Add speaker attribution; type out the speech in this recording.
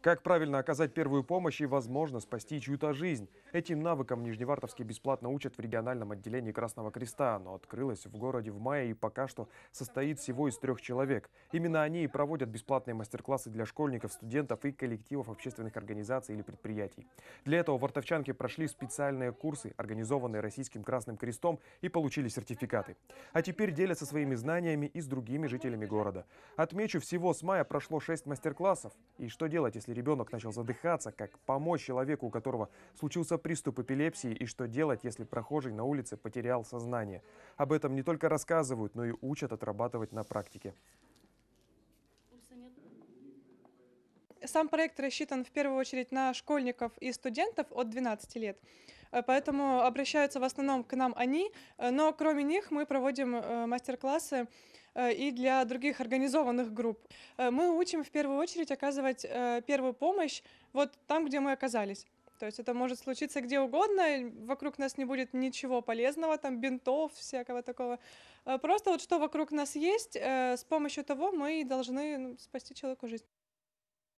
Speaker 1: Как правильно оказать первую помощь и, возможно, спасти чью-то жизнь? Этим навыкам нижневартовские бесплатно учат в региональном отделении Красного Креста, Оно открылось в городе в мае и пока что состоит всего из трех человек. Именно они и проводят бесплатные мастер-классы для школьников, студентов и коллективов общественных организаций или предприятий. Для этого вартовчанки прошли специальные курсы, организованные Российским Красным Крестом, и получили сертификаты. А теперь делятся своими знаниями и с другими жителями города. Отмечу, всего с мая прошло шесть мастер-классов. И что делать, если если ребенок начал задыхаться, как помочь человеку, у которого случился приступ эпилепсии, и что делать, если прохожий на улице потерял сознание. Об этом не только рассказывают, но и учат отрабатывать на практике.
Speaker 2: Сам проект рассчитан в первую очередь на школьников и студентов от 12 лет. Э, поэтому обращаются в основном к нам они, э, но кроме них мы проводим э, мастер-классы и для других организованных групп. Мы учим в первую очередь оказывать первую помощь вот там, где мы оказались. То есть это может случиться где угодно, вокруг нас не будет ничего полезного, там бинтов, всякого такого. Просто вот что вокруг нас есть, с помощью того мы должны ну, спасти человеку жизнь.